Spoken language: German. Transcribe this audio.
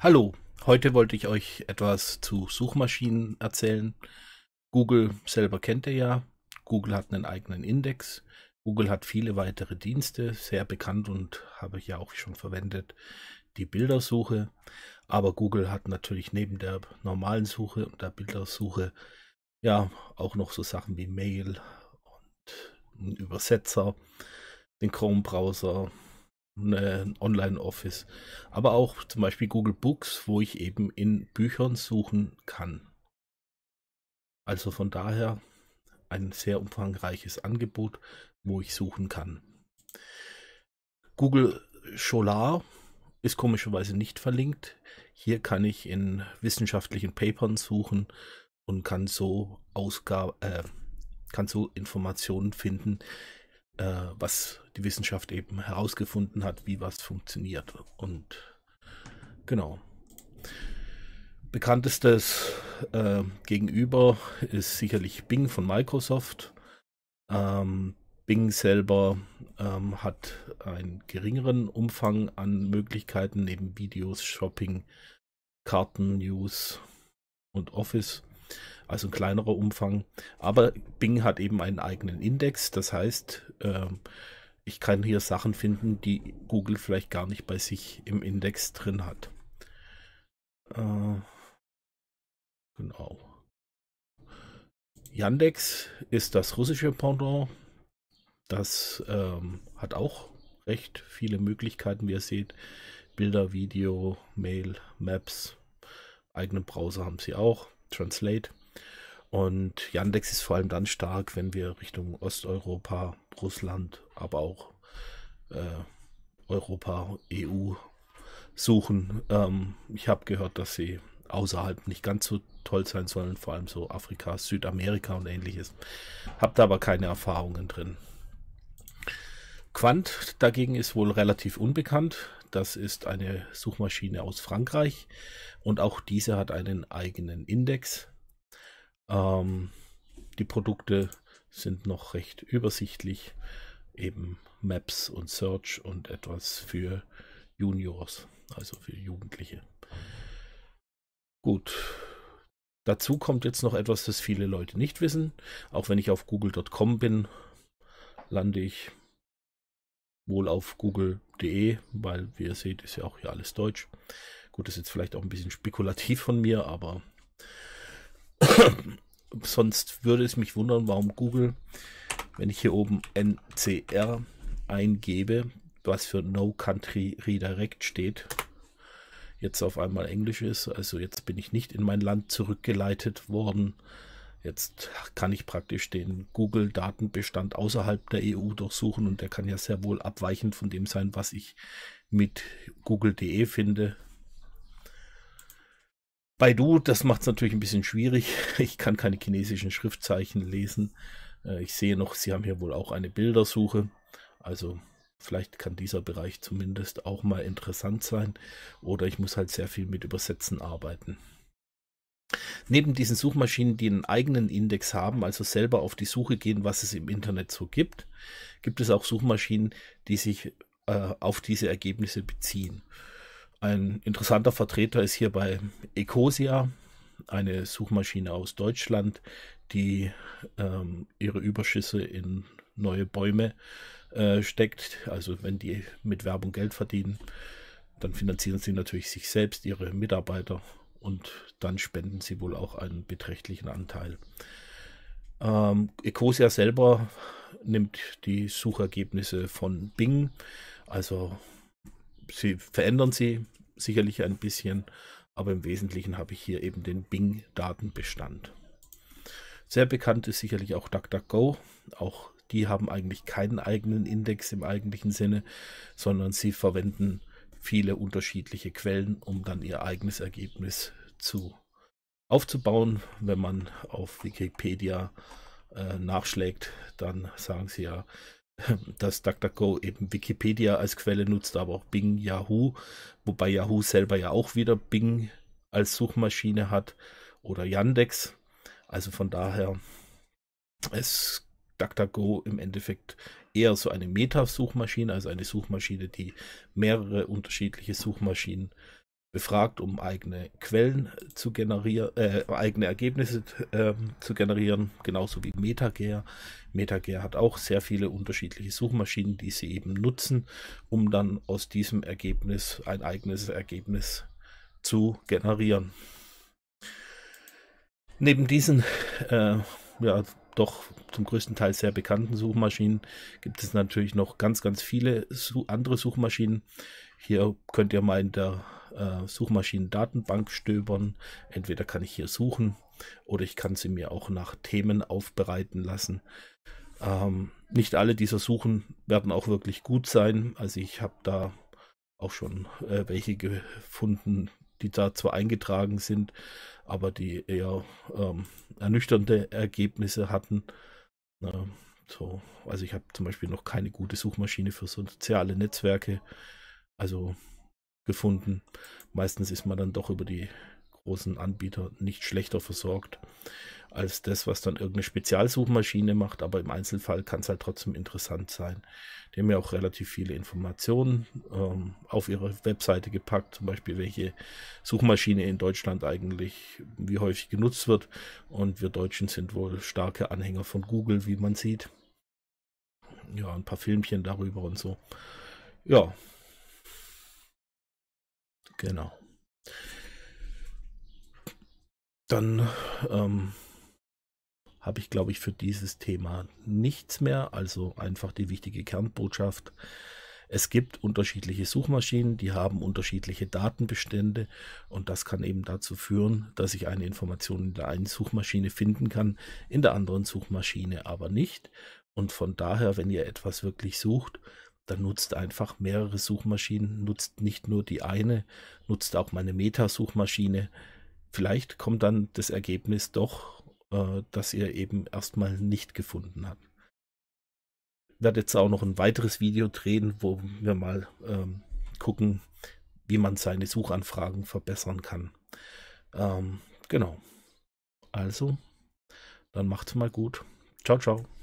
Hallo, heute wollte ich euch etwas zu Suchmaschinen erzählen. Google selber kennt ihr ja. Google hat einen eigenen Index. Google hat viele weitere Dienste, sehr bekannt und habe ich ja auch schon verwendet, die Bildersuche. Aber Google hat natürlich neben der normalen Suche und der Bildersuche ja auch noch so Sachen wie Mail und einen Übersetzer, den Chrome-Browser, äh, Online-Office, aber auch zum Beispiel Google Books, wo ich eben in Büchern suchen kann. Also von daher ein sehr umfangreiches Angebot, wo ich suchen kann. Google Scholar ist komischerweise nicht verlinkt. Hier kann ich in wissenschaftlichen Papern suchen und kann so Ausgabe, äh, kann so Informationen finden, äh, was die Wissenschaft eben herausgefunden hat, wie was funktioniert. Und genau. Bekanntestes äh, Gegenüber ist sicherlich Bing von Microsoft. Ähm, Bing selber ähm, hat einen geringeren Umfang an Möglichkeiten neben Videos, Shopping, Karten, News und Office also ein kleinerer Umfang. Aber Bing hat eben einen eigenen Index, das heißt, ähm, ich kann hier Sachen finden, die Google vielleicht gar nicht bei sich im Index drin hat. Äh, genau. Yandex ist das russische Pendant. Das ähm, hat auch recht viele Möglichkeiten, wie ihr seht. Bilder, Video, Mail, Maps, eigenen Browser haben sie auch. Translate. Und Yandex ist vor allem dann stark, wenn wir Richtung Osteuropa, Russland, aber auch äh, Europa, EU suchen. Ähm, ich habe gehört, dass sie außerhalb nicht ganz so toll sein sollen, vor allem so Afrika, Südamerika und ähnliches. Hab da aber keine Erfahrungen drin. Quant dagegen ist wohl relativ unbekannt. Das ist eine Suchmaschine aus Frankreich und auch diese hat einen eigenen Index. Ähm, die Produkte sind noch recht übersichtlich. Eben Maps und Search und etwas für Juniors, also für Jugendliche. Gut. Dazu kommt jetzt noch etwas, das viele Leute nicht wissen. Auch wenn ich auf google.com bin, lande ich wohl auf google.de, weil, wie ihr seht, ist ja auch hier alles deutsch. Gut, das ist jetzt vielleicht auch ein bisschen spekulativ von mir, aber Sonst würde es mich wundern, warum Google, wenn ich hier oben NCR eingebe, was für No Country Redirect steht, jetzt auf einmal Englisch ist. Also jetzt bin ich nicht in mein Land zurückgeleitet worden. Jetzt kann ich praktisch den Google-Datenbestand außerhalb der EU durchsuchen und der kann ja sehr wohl abweichend von dem sein, was ich mit google.de finde. Baidu, das macht es natürlich ein bisschen schwierig. Ich kann keine chinesischen Schriftzeichen lesen. Äh, ich sehe noch, sie haben hier wohl auch eine Bildersuche. Also vielleicht kann dieser Bereich zumindest auch mal interessant sein. Oder ich muss halt sehr viel mit Übersetzen arbeiten. Neben diesen Suchmaschinen, die einen eigenen Index haben, also selber auf die Suche gehen, was es im Internet so gibt, gibt es auch Suchmaschinen, die sich äh, auf diese Ergebnisse beziehen. Ein interessanter Vertreter ist hier bei Ecosia, eine Suchmaschine aus Deutschland, die ähm, ihre Überschüsse in neue Bäume äh, steckt. Also wenn die mit Werbung Geld verdienen, dann finanzieren sie natürlich sich selbst, ihre Mitarbeiter und dann spenden sie wohl auch einen beträchtlichen Anteil. Ähm, Ecosia selber nimmt die Suchergebnisse von Bing, also sie verändern sie sicherlich ein bisschen, aber im Wesentlichen habe ich hier eben den Bing-Datenbestand. Sehr bekannt ist sicherlich auch DuckDuckGo. Auch die haben eigentlich keinen eigenen Index im eigentlichen Sinne, sondern sie verwenden viele unterschiedliche Quellen, um dann ihr eigenes Ergebnis zu aufzubauen. Wenn man auf Wikipedia äh, nachschlägt, dann sagen sie ja, dass DuckDuckGo eben Wikipedia als Quelle nutzt, aber auch Bing, Yahoo, wobei Yahoo selber ja auch wieder Bing als Suchmaschine hat oder Yandex. Also von daher ist DuckDuckGo im Endeffekt eher so eine Meta-Suchmaschine, also eine Suchmaschine, die mehrere unterschiedliche Suchmaschinen äh, befragt, um eigene Quellen zu generieren, äh, eigene Ergebnisse äh, zu generieren, genauso wie MetaGear. MetaGear hat auch sehr viele unterschiedliche Suchmaschinen, die sie eben nutzen, um dann aus diesem Ergebnis ein eigenes Ergebnis zu generieren. Neben diesen äh, ja, doch zum größten Teil sehr bekannten Suchmaschinen gibt es natürlich noch ganz, ganz viele andere Suchmaschinen. Hier könnt ihr mal in der äh, Suchmaschinen-Datenbank stöbern. Entweder kann ich hier suchen oder ich kann sie mir auch nach Themen aufbereiten lassen. Ähm, nicht alle dieser Suchen werden auch wirklich gut sein. Also ich habe da auch schon äh, welche gefunden, die da zwar eingetragen sind, aber die eher ähm, ernüchternde Ergebnisse hatten. Ähm, so, also ich habe zum Beispiel noch keine gute Suchmaschine für soziale Netzwerke. Also gefunden. Meistens ist man dann doch über die großen Anbieter nicht schlechter versorgt als das, was dann irgendeine Spezialsuchmaschine macht. Aber im Einzelfall kann es halt trotzdem interessant sein. Die haben ja auch relativ viele Informationen ähm, auf ihre Webseite gepackt, zum Beispiel welche Suchmaschine in Deutschland eigentlich wie häufig genutzt wird. Und wir Deutschen sind wohl starke Anhänger von Google, wie man sieht. Ja, ein paar Filmchen darüber und so. Ja, Genau. Dann ähm, habe ich, glaube ich, für dieses Thema nichts mehr. Also einfach die wichtige Kernbotschaft. Es gibt unterschiedliche Suchmaschinen, die haben unterschiedliche Datenbestände und das kann eben dazu führen, dass ich eine Information in der einen Suchmaschine finden kann, in der anderen Suchmaschine aber nicht. Und von daher, wenn ihr etwas wirklich sucht, dann nutzt einfach mehrere Suchmaschinen, nutzt nicht nur die eine, nutzt auch meine Meta-Suchmaschine. Vielleicht kommt dann das Ergebnis doch, äh, dass ihr eben erstmal nicht gefunden habt. Ich werde jetzt auch noch ein weiteres Video drehen, wo wir mal ähm, gucken, wie man seine Suchanfragen verbessern kann. Ähm, genau. Also, dann macht's mal gut. Ciao, ciao.